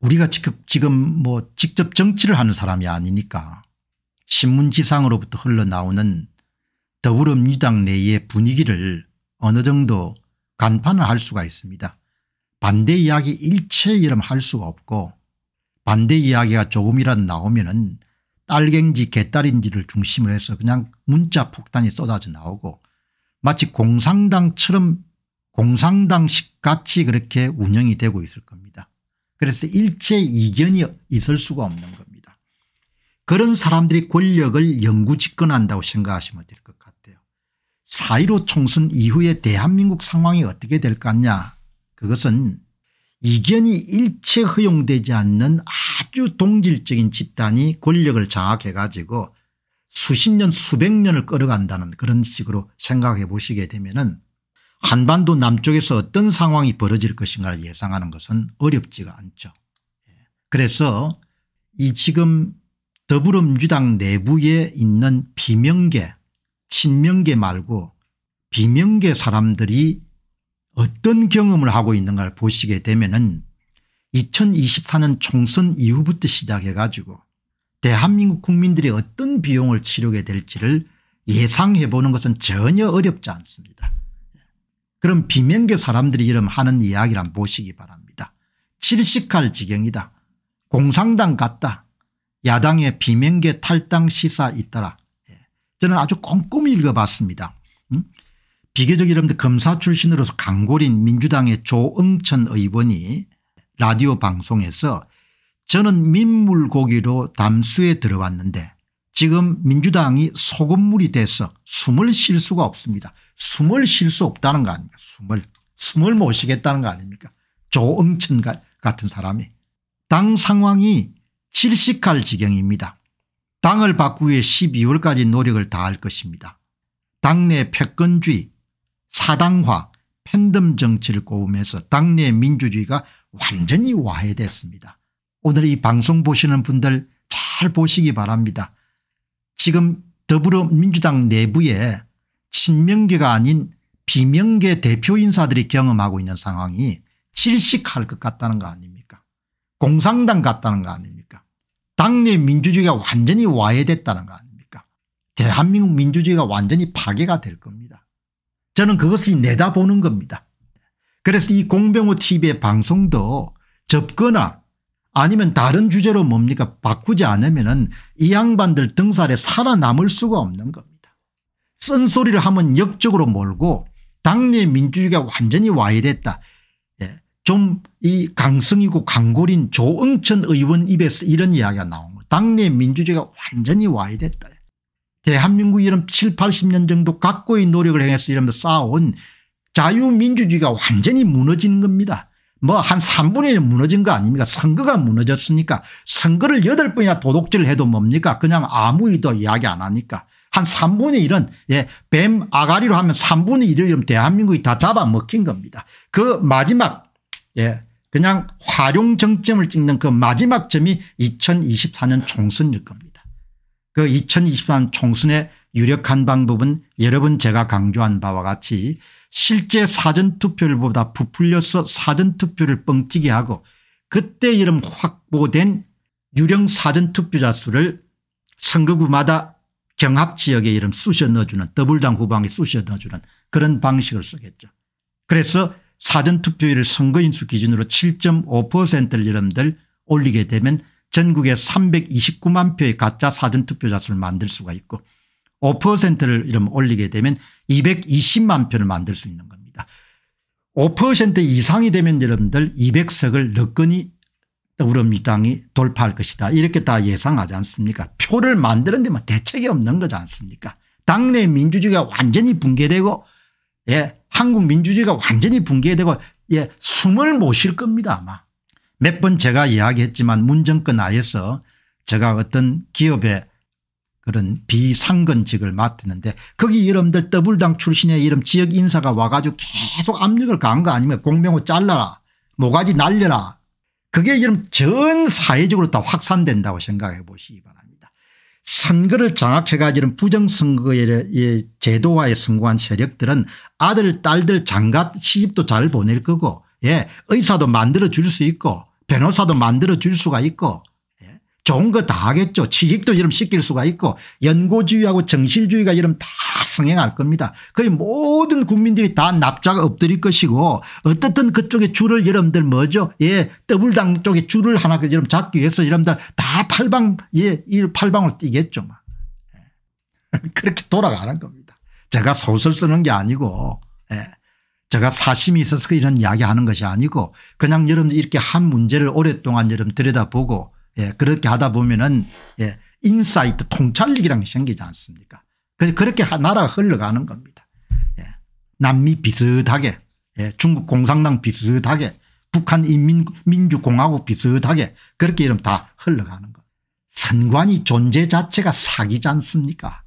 우리가 지금 뭐 직접 정치를 하는 사람이 아니니까 신문지상으로부터 흘러나오는 더불어민주당 내의 분위기를 어느 정도 간판을 할 수가 있습니다. 반대 이야기 일체 이름 할 수가 없고 반대 이야기가 조금이라도 나오면 은 딸갱지 개딸인지를 중심으로 해서 그냥 문자 폭탄이 쏟아져 나오고 마치 공상당처럼 공상당식 같이 그렇게 운영이 되고 있을 겁니다. 그래서 일체 이견이 있을 수가 없는 겁니다. 그런 사람들이 권력을 영구 집권한다고 생각하시면 될 것 같아요. 4.15 총선 이후에 대한민국 상황이 어떻게 될 것냐 그것은 이견이 일체 허용되지 않는 아주 동질적인 집단이 권력을 장악해 가지고 수십 년 수백 년을 끌어간다는 그런 식으로 생각해 보시게 되면 은 한반도 남쪽에서 어떤 상황이 벌어질 것인가를 예상하는 것은 어렵지가 않죠. 예. 그래서 이 지금 더불어민주당 내부에 있는 비명계 친명계 말고 비명계 사람들이 어떤 경험을 하고 있는가를 보시게 되면 은 2024년 총선 이후부터 시작해 가지고 대한민국 국민들이 어떤 비용을 치르게 될지를 예상해 보는 것은 전혀 어렵지 않습니다. 그런 비명계 사람들이 이름 하는 이야기란 보시기 바랍니다. 칠식할 지경이다. 공상당 같다. 야당의 비명계 탈당 시사 있더라 예. 저는 아주 꼼꼼히 읽어봤습니다. 음? 비교적 이름분들 검사 출신으로서 강골인 민주당의 조응천 의원이 라디오 방송에서 저는 민물고기로 담수에 들어왔는데 지금 민주당이 소금물이 돼서 숨을 쉴 수가 없습니다. 숨을 쉴 수 없다는 거 아닙니까 숨을 숨을 못 쉬겠다는 거 아닙니까 조응천 같은 사람이 당 상황이 질식할 지경입니다. 당을 바꾸기 위해 12월까지 노력을 다할 것입니다. 당내 패권주의 사당화 팬덤 정치를 꼬우면서 당내 민주주의가 완전히 와해됐습니다. 오늘 이 방송 보시는 분들 잘 보시기 바랍니다. 지금 더불어민주당 내부에 친명계가 아닌 비명계 대표 인사들이 경험하고 있는 상황이 질식할 것 같다는 거 아닙니까 공상당 같다는 거 아닙니까 당내 민주주의가 완전히 와해됐다는 거 아닙니까 대한민국 민주주의가 완전히 파괴가 될 겁니다 저는 그것을 내다보는 겁니다 그래서 이 공병호 tv의 방송도 접거나 아니면 다른 주제로 뭡니까 바꾸지 않으면 은이 양반들 등살에 살아남을 수가 없는 겁니다. 쓴소리를 하면 역적으로 몰고 당내 민주주의가 완전히 와해됐다. 예. 좀이 강성이고 강골인 조응천 의원 입에서 이런 이야기가 나온 거예요. 당내 민주주의가 완전히 와해됐다. 대한민국 이런 7, 80년 정도 각고의 노력을 행해서 이러면서 쌓아 자유민주주의가 완전히 무너지는 겁니다. 뭐한 3분의 1이 무너진 거 아닙니까 선거가 무너졌으니까 선거를 8번이나 도둑질 해도 뭡니까 그냥 아무 일도 이야기 안 하니까 한 3분의 1은 예, 뱀 아가리로 하면 3분의 1을 대한민국이 다 잡아먹힌 겁니다. 그 마지막 예, 그냥 활용 정점을 찍는 그 마지막 점이 2024년 총선일 겁니다. 그 2024년 총선의 유력한 방법은 여러분 제가 강조한 바와 같이 실제 사전투표를 보다 부풀려서 사전투표를 뻥튀기 하고 그때 이름 확보된 유령 사전투표자 수를 선거구마다 경합지역에 이름 쑤셔 넣어주는 더블당 후방에 쑤셔 넣어주는 그런 방식을 쓰겠죠. 그래서 사전투표율 을 선거인수 기준으로 7.5%를 이름들 올리게 되면 전국에 329만 표의 가짜 사전투표자 수를 만들 수가 있고 5%를 이름 올리게 되면 220만 표를 만들 수 있는 겁니다. 5% 이상이 되면 여러분들 200석을 너끈니 더불어민주당이 돌파할 것이다 이렇게 다 예상하지 않습니까 표를 만드는 데만 대책이 없는 거지 않습니까 당내 민주주의가 완전히 붕괴되고 예 한국 민주주의가 완전히 붕괴되고 예 숨을 못 쉴 겁니다 아마 몇 번 제가 이야기했지만 문정권 하에서 제가 어떤 기업에 그런 비상근직을 맡았는데 거기 여러분들 더블당 출신의 이름 지역 인사가 와가지고 계속 압력을 가한 거 아니면 공명호 잘라라 모가지 날려라 그게 여러분 전 사회적으로 다 확산된다고 생각해 보시기 바랍니다. 선거를 장악해가지고 부정선거의 제도화에 성공한 세력들은 아들 딸들 장가 시집도 잘 보낼 거고 예 의사도 만들어 줄 수 있고 변호사도 만들어 줄 수가 있고 좋은 거 다 하겠죠. 취직도 이름 시킬 수가 있고 연고주의하고 정실주의가 이름 다 성행할 겁니다. 거의 모든 국민들이 다 납작 엎드릴 것이고 어떻든 그쪽에 줄을 여러분들 뭐죠 예 더블당 쪽에 줄을 하나 그 여러분 잡기 위해서 여러분들 다 팔방 예 팔방을 뛰겠죠. 막. 뭐. 예. 그렇게 돌아가는 겁니다. 제가 소설 쓰는 게 아니고 예. 제가 사심이 있어서 이런 이야기하는 것이 아니고 그냥 여러분 이렇게 한 문제를 오랫동안 여러분 들여다보고 예, 그렇게 하다 보면은 예, 인사이트 통찰력이란 게 생기지 않습니까? 그래서 그렇게 나라가 흘러가는 겁니다. 예, 남미 비슷하게, 예, 중국 공산당 비슷하게, 북한 인민민주공화국 비슷하게 그렇게 이러다 흘러가는 거. 선관위 존재 자체가 사기지 않습니까?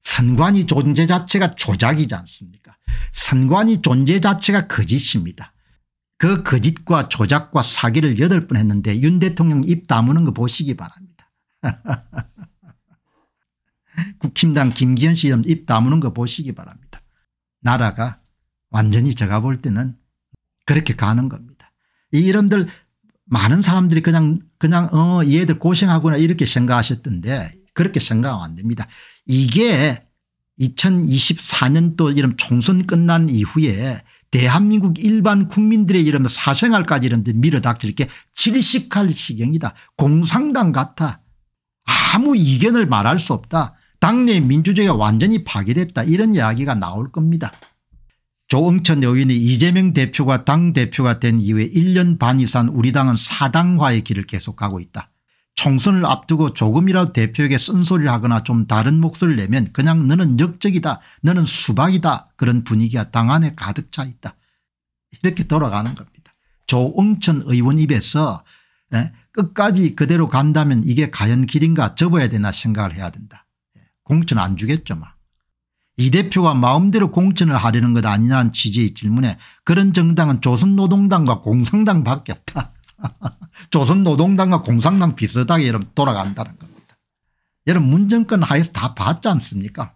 선관위 존재 자체가 조작이지 않습니까? 선관위 존재 자체가 거짓입니다. 그 거짓과 조작과 사기를 여덟 번 했는데 윤 대통령 입 다무는 거 보시기 바랍니다. 국힘당 김기현 씨 입 다무는 거 보시기 바랍니다. 나라가 완전히 제가 볼 때는 그렇게 가는 겁니다. 이 이름들 많은 사람들이 그냥 그냥 어 얘들 고생하구나 이렇게 생각하셨던데 그렇게 생각하면 안 됩니다. 이게 2024년도 이런 총선 끝난 이후에 대한민국 일반 국민들의 이름 사생활까지 이런 데 밀어닥칠 게 질식할 시경이다. 공상당 같아. 아무 이견을 말할 수 없다. 당내 민주주의가 완전히 파괴됐다 이런 이야기가 나올 겁니다. 조응천 의원이 이재명 대표가 당대표가 된 이후에 1년 반 이상 우리 당은 사당화의 길을 계속가고 있다. 총선을 앞두고 조금이라도 대표에게 쓴소리를 하거나 좀 다른 목소리를 내면 그냥 너는 역적이다 너는 수박이다 그런 분위기가 당 안에 가득 차 있다. 이렇게 돌아가는 겁니다. 조응천 의원 입에서 예, 끝까지 그대로 간다면 이게 과연 길인가 접어야 되나 생각을 해야 된다. 예, 공천 안 주겠죠. 막. 이 대표가 마음대로 공천을 하려는 것 아니냐는 취지의 질문에 그런 정당은 조선노동당과 공산당밖에 없다. 조선노동당과 공산당 비슷하게 여러분 돌아간다는 겁니다. 여러분 문정권 하에서 다 봤지 않습니까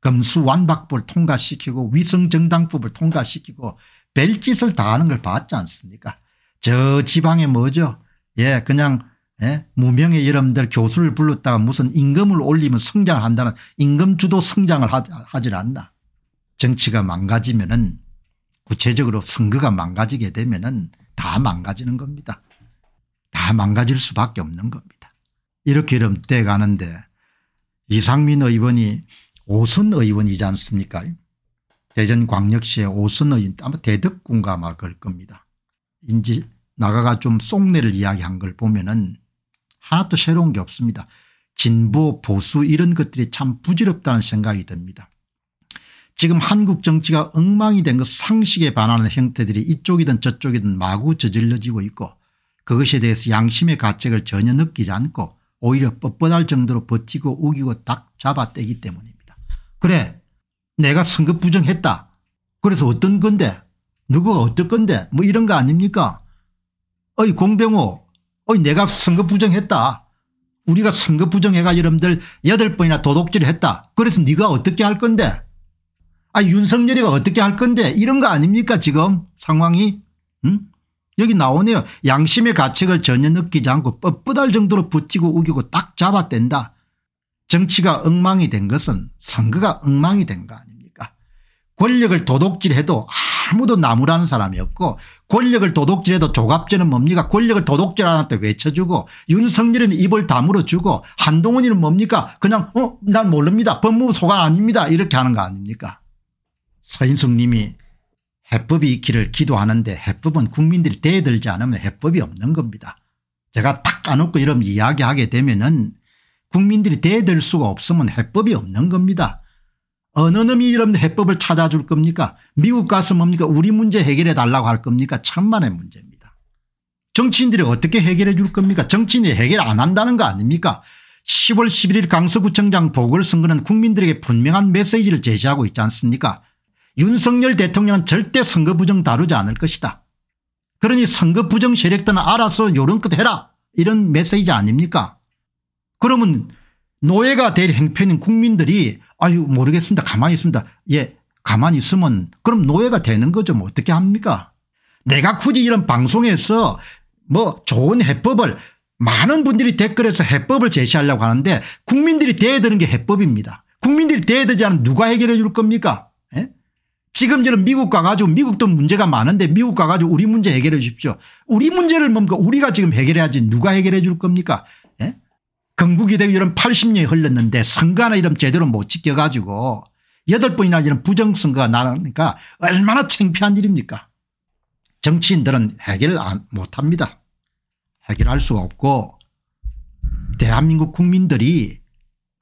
금수완박법을 통과시키고 위성정당법을 통과시키고 별짓을 다 하는 걸 봤지 않습니까 저 지방에 뭐죠 예 그냥 예? 무명의 여러분들 교수를 불렀다가 무슨 임금을 올리면 성장을 한다는 임금주도 성장을 하질 않나 정치가 망가지면 은 구체적으로 선거가 망가지게 되면 은다 망가지는 겁니다. 다 망가질 수밖에 없는 겁니다. 이렇게 이러면 가는데 이상민 의원이 오선 의원이지 않습니까 대전광역시의 오선 의원 아마 대덕군가 막 그럴 겁니다. 인지 나가가 좀 속내를 이야기한 걸 보면 은 하나도 새로운 게 없습니다. 진보 보수 이런 것들이 참 부질없다는 생각이 듭니다. 지금 한국 정치가 엉망이 된 것 상식에 반하는 형태들이 이쪽이든 저쪽이든 마구 저질러지고 있고 그것에 대해서 양심의 가책을 전혀 느끼지 않고 오히려 뻣뻣할 정도로 버티고 우기고 딱 잡아떼기 때문입니다. 그래 내가 선거 부정했다. 그래서 어떤 건데 누구가 어떨 건데 뭐 이런 거 아닙니까 어이 공병호 어이 내가 선거 부정했다. 우리가 선거 부정해가 여러분들 8 번이나 도둑질 을 했다. 그래서 네가 어떻게 할 건데 아 윤석열이가 어떻게 할 건데 이런 거 아닙니까 지금 상황이 응? 여기 나오네요. 양심의 가책을 전혀 느끼지 않고 뻣뻣할 정도로 붙이고 우기고 딱 잡아댄다. 정치가 엉망이 된 것은 선거가 엉망이 된 거 아닙니까 권력을 도둑질해도 아무도 나무라는 사람이 없고 권력을 도둑질해도 조갑제는 뭡니까 권력을 도둑질하한테 외쳐주고 윤석열은 입을 다물어주고 한동훈이는 뭡니까 그냥 어난 모릅니다 법무부 소관 아닙니다 이렇게 하는 거 아닙니까 서인숙 님이 해법이 있기를 기도하는데 해법은 국민들이 대들지 않으면 해법이 없는 겁니다. 제가 탁 안놓고 이런 이야기하게 되면 은 국민들이 대들 수가 없으면 해법이 없는 겁니다. 어느 놈이 이런 해법을 찾아줄 겁니까 미국 가서 뭡니까 우리 문제 해결해 달라고 할 겁니까 천만의 문제입니다. 정치인들이 어떻게 해결해 줄 겁니까 정치인이 해결 안 한다는 거 아닙니까 10월 11일 강서구청장 보궐선거는 국민들에게 분명한 메시지를 제시하고 있지 않습니까 윤석열 대통령은 절대 선거 부정 다루지 않을 것이다. 그러니 선거 부정 세력들은 알아서 요런것 해라 이런 메시지 아닙니까 그러면 노예가 될 행편인 국민들이 아유 모르겠습니다 가만히 있습니다 예 가만히 있으면 그럼 노예가 되는 거죠 뭐 어떻게 합니까 내가 굳이 이런 방송에서 뭐 좋은 해법을 많은 분들이 댓글에서 해법을 제시하려고 하는데 국민들이 대야 되는 게 해법입니다 국민들이 대야 되지 않으면 누가 해결해 줄 겁니까 지금 저는 미국 가가지고 미국도 문제가 많은데 미국 가가지고 우리 문제 해결해 주십시오. 우리 문제를 뭡니까 우리가 지금 해결해야지 누가 해결해 줄 겁니까 예? 건국이 되고 이 80년이 흘렀는데 선거나 이런 제대로 못 지켜가지고 여 번이나 이런 부정선거가 나니까 얼마나 창피한 일입니까 정치인들은 해결 못합니다. 해결할 수가 없고 대한민국 국민들이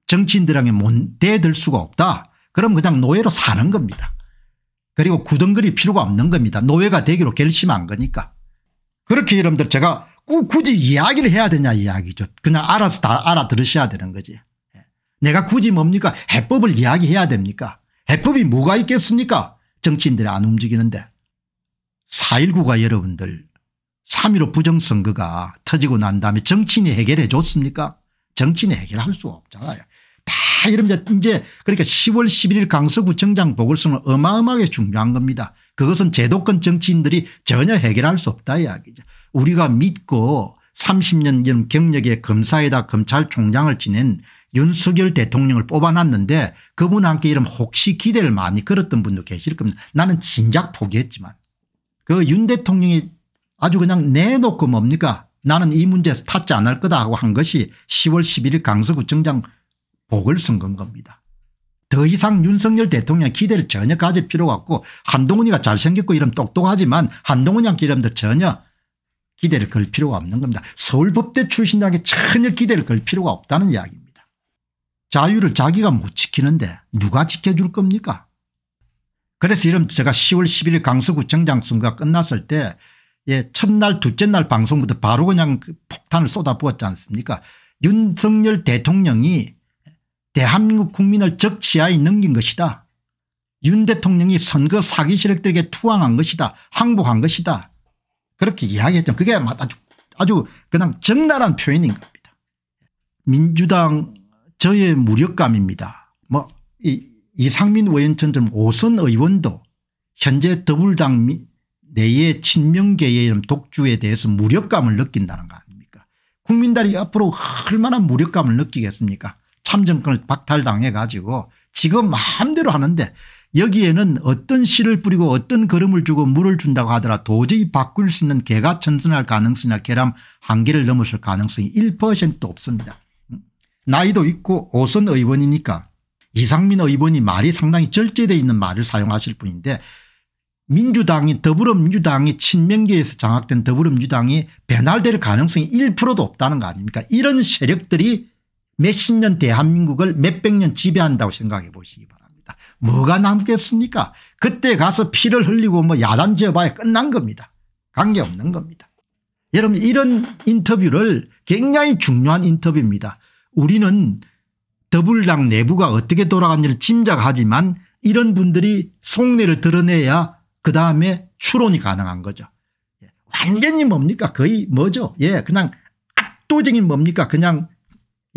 정치인들에게 대들 수가 없다. 그럼 그냥 노예로 사는 겁니다. 그리고 구덩거릴 필요가 없는 겁니다. 노예가 되기로 결심한 거니까. 그렇게 여러분들 제가 꼭 굳이 이야기를 해야 되냐 이야기죠. 그냥 알아서 다 알아들으셔야 되는 거지. 예. 내가 굳이 뭡니까 해법을 이야기해야 됩니까 해법이 뭐가 있겠습니까 정치인들이 안 움직이는데 4.19가 여러분들 3.15 부정선거가 터지고 난 다음에 정치인이 해결해 줬습니까 정치인이 해결할 수 없잖아요 다 이러면 이제 그러니까 10월 11일 강서구청장 보궐선거 어마어마하게 중요한 겁니다. 그것은 제도권 정치인들이 전혀 해결할 수 없다 이야기죠. 우리가 믿고 30년 경력의 검사에다 검찰총장을 지낸 윤석열 대통령을 뽑아놨는데 그분한테 이름 혹시 기대를 많이 걸었던 분도 계실 겁니다. 나는 진작 포기했지만 그 윤 대통령이 아주 그냥 내놓고 뭡니까 나는 이 문제에서 타지 않을 거다 하고 한 것이 10월 11일 강서구청장 복을 선건 겁니다. 더 이상 윤석열 대통령 기대를 전혀 가질 필요가 없고 한동훈이가 잘생겼고 이름 똑똑하지만 한동훈이한테 이름도 전혀 기대를 걸 필요가 없는 겁니다. 서울법대 출신들에게 전혀 기대를 걸 필요가 없다는 이야기입니다. 자유를 자기가 못 지키는데 누가 지켜줄 겁니까 그래서 이런 제가 10월 11일 강서구청장 선거가 끝났을 때 예, 첫날 둘째 날 방송부터 바로 그냥 그 폭탄을 쏟아부었지 않습니까 윤석열 대통령이 대한민국 국민을 적치하에 넘긴 것이다. 윤 대통령이 선거 사기 세력들에게 투항한 것이다. 항복한 것이다. 그렇게 이야기했죠. 그게 아주, 아주 그냥 적나라 표현인 겁니다. 민주당 저의 무력감입니다. 뭐 이, 이상민 의원처럼 오선 의원도 현재 더불당 내의 친명계의 이런 독주에 대해서 무력감을 느낀다는 거 아닙니까 국민들이 앞으로 얼마나 무력감을 느끼겠습니까 참정권을 박탈당해가지고 지금 마음대로 하는데 여기에는 어떤 씨를 뿌리고 어떤 걸음을 주고 물을 준다고 하더라 도저히 바꿀 수 있는 개가 전선할 가능성이나 계람 한계를 넘었을 가능성이 1%도 없습니다. 나이도 있고 오선 의원이니까 이상민 의원이 말이 상당히 절제되어 있는 말을 사용하실 뿐인데 민주당이 더불어민주당이 친명계에서 장악된 더불어민주당이 배날될 가능성이 1%도 없다는 거 아닙니까 이런 세력들이 몇십 년 대한민국을 몇백 년 지배한다고 생각해 보시기 바랍니다. 뭐가 남겠습니까 그때 가서 피를 흘리고 뭐 야단 지어봐야 끝난 겁니다. 관계없는 겁니다. 여러분 이런 인터뷰를 굉장히 중요한 인터뷰입니다. 우리는 더블당 내부가 어떻게 돌아가는지를 짐작하지만 이런 분들이 속내를 드러내야 그다음에 추론이 가능한 거죠. 예. 완전히 뭡니까 거의 뭐죠 예 그냥 압도적인 뭡니까 그냥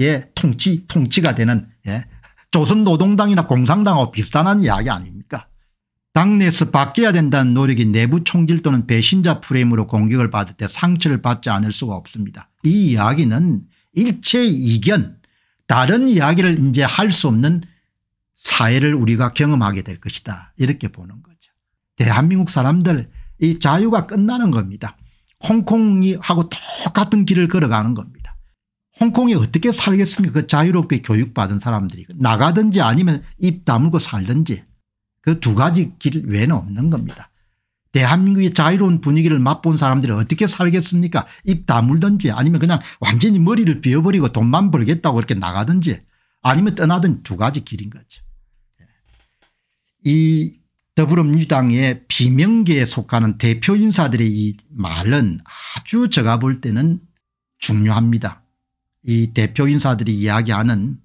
예, 통치, 통치가 되는 예, 조선노동당이나 공산당하고 비슷한 이야기 아닙니까? 당내에서 바뀌어야 된다는 노력이 내부 총질 또는 배신자 프레임으로 공격을 받을 때 상처를 받지 않을 수가 없습니다. 이 이야기는 일체 이견 다른 이야기를 이제 할 수 없는 사회를 우리가 경험하게 될 것이다 이렇게 보는 거죠. 대한민국 사람들 이 자유가 끝나는 겁니다. 홍콩이 하고 똑같은 길을 걸어가는 겁니다. 홍콩이 어떻게 살겠습니까? 그 자유롭게 교육받은 사람들이 나가든지 아니면 입 다물고 살든지 그 두 가지 길 외에는 없는 겁니다. 대한민국의 자유로운 분위기를 맛본 사람들이 어떻게 살겠습니까? 입 다물든지 아니면 그냥 완전히 머리를 비워버리고 돈만 벌겠다고 이렇게 나가든지 아니면 떠나든 두 가지 길인 거죠. 예. 이 더불어민주당의 비명계에 속하는 대표 인사들의 이 말은 아주 제가 볼 때는 중요합니다. 이 대표 인사들이 이야기하는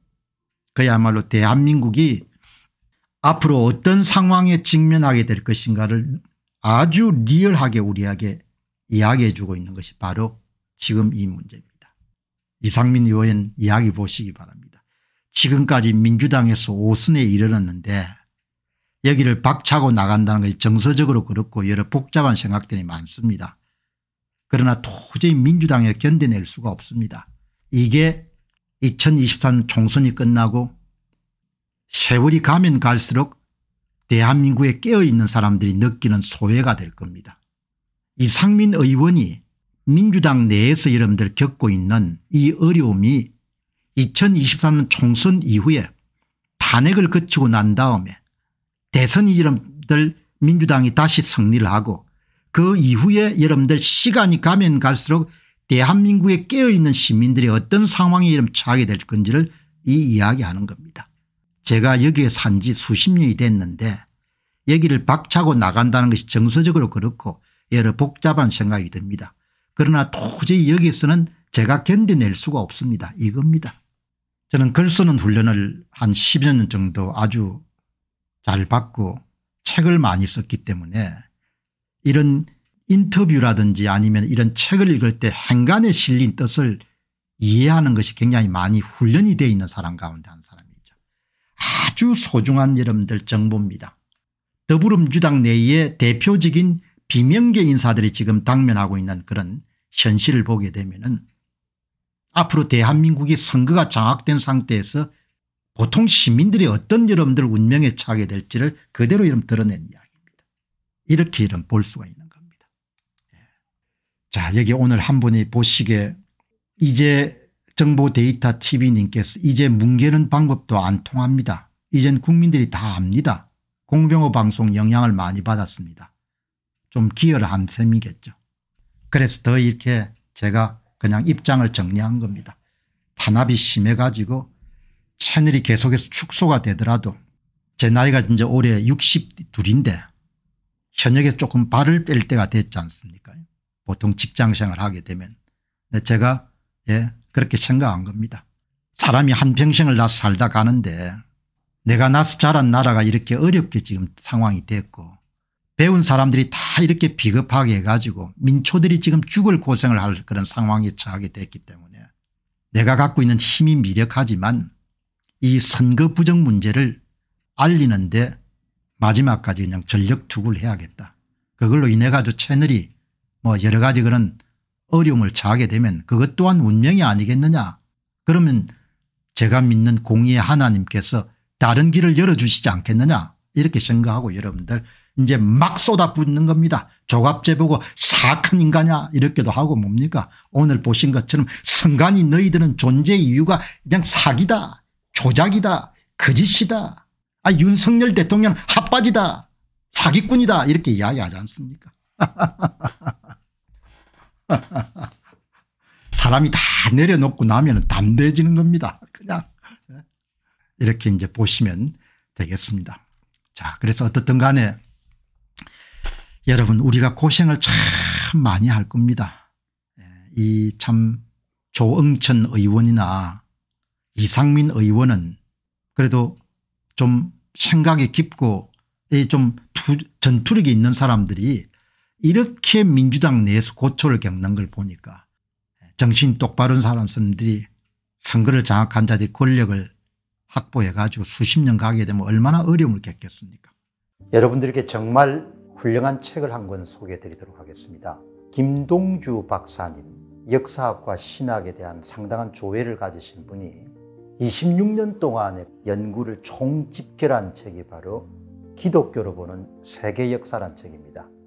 그야말로 대한민국이 앞으로 어떤 상황에 직면하게 될 것인가를 아주 리얼하게 우리에게 이야기해 주고 있는 것이 바로 지금 이 문제입니다. 이상민 의원 이야기 보시기 바랍니다. 지금까지 민주당에서 5순에 이르렀는데 여기를 박차고 나간다는 것이 정서적으로 그렇고 여러 복잡한 생각들이 많습니다. 그러나 도저히 민주당에 견뎌낼 수가 없습니다. 이게 2023 총선이 끝나고 세월이 가면 갈수록 대한민국에 깨어있는 사람들이 느끼는 소외가 될 겁니다. 이상민 의원이 민주당 내에서 여러분들 겪고 있는 이 어려움이 2 0 2 3 총선 이후에 탄핵을 거치고 난 다음에 대선이 여러분들 민주당이 다시 승리를 하고 그 이후에 여러분들 시간이 가면 갈수록 대한민국에 깨어있는 시민들이 어떤 상황에 이름 처하게 될 건지를 이 이야기하는 겁니다. 제가 여기에 산 지 수십 년이 됐는데 여기를 박차고 나간다는 것이 정서적으로 그렇고 여러 복잡한 생각이 듭니다. 그러나 도저히 여기서는 에 제가 견뎌낼 수가 없습니다. 이겁니다. 저는 글 쓰는 훈련을 한 10여 년 정도 아주 잘 받고 책을 많이 썼기 때문에 이런 인터뷰라든지 아니면 이런 책을 읽을 때 행간에 실린 뜻을 이해하는 것이 굉장히 많이 훈련이 되어 있는 사람 가운데 한 사람이죠. 아주 소중한 여러분들 정보입니다. 더불어민주당 내의 대표적인 비명계 인사들이 지금 당면하고 있는 그런 현실을 보게 되면 은 앞으로 대한민국이 선거가 장악된 상태에서 보통 시민들이 어떤 여러분들 운명에 차게 될지를 그대로 이름 드러낸 이야기입니다. 이렇게 이름 볼 수가 있는 자 여기 오늘 한 분이 보시게 이제 정보 데이터 tv님께서 이제 뭉개는 방법도 안 통합니다. 이젠 국민들이 다 압니다. 공병호 방송 영향을 많이 받았습니다. 좀 기여를 한 셈이겠죠. 그래서 더 이렇게 제가 그냥 입장을 정리한 겁니다. 탄압이 심해가지고 채널이 계속해서 축소가 되더라도 제 나이가 이제 올해 62인데 현역에 조금 발을 뺄 때가 됐지 않습니까 보통 직장 생활 하게 되면. 제가 예 그렇게 생각한 겁니다. 사람이 한평생을 나서 살다 가는데 내가 나아서 자란 나라가 이렇게 어렵게 지금 상황이 됐고 배운 사람들이 다 이렇게 비겁하게 해가지고 민초들이 지금 죽을 고생을 할 그런 상황에 처하게 됐기 때문에 내가 갖고 있는 힘이 미력하지만 이 선거 부정 문제를 알리는데 마지막까지 그냥 전력 투구를 해야겠다. 그걸로 인해 가지고 채널이 뭐 여러 가지 그런 어려움을 자하게 되면 그것 또한 운명이 아니겠느냐 그러면 제가 믿는 공의의 하나님께서 다른 길을 열어주시지 않겠느냐 이렇게 생각하고 여러분들 이제 막 쏟아붓는 겁니다. 조갑제 보고 사악 인간이야 이렇게도 하고 뭡니까 오늘 보신 것처럼 성간이 너희들은 존재 이유가 그냥 사기다 조작이다 거짓이다 아 윤석열 대통령 핫바지다 사기꾼이다 이렇게 이야기하지 않습니까 사람이 다 내려놓고 나면 담대해지는 겁니다. 그냥 예. 이렇게 이제 보시면 되겠습니다. 자 그래서 어떻든 간에 여러분 우리가 고생을 참 많이 할 겁니다. 예, 이참 조응천 의원이나 이상민 의원은 그래도 좀 생각이 깊고 좀 전투력이 있는 사람들이 이렇게 민주당 내에서 고초를 겪는 걸 보니까 정신 똑바른 사람들이 선거를 장악한 자들이 권력을 확보해 가지고 수십 년 가게 되면 얼마나 어려움을 겪겠습니까 여러분들께 정말 훌륭한 책을 한 권 소개해 드리도록 하겠습니다. 김동주 박사님 역사학과 신학에 대한 상당한 조회를 가지신 분이 26년 동안의 연구를 총집결한 책이 바로 기독교로 보는 세계 역사란 책입니다.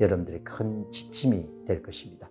여러분들의 큰 지침이 될 것입니다.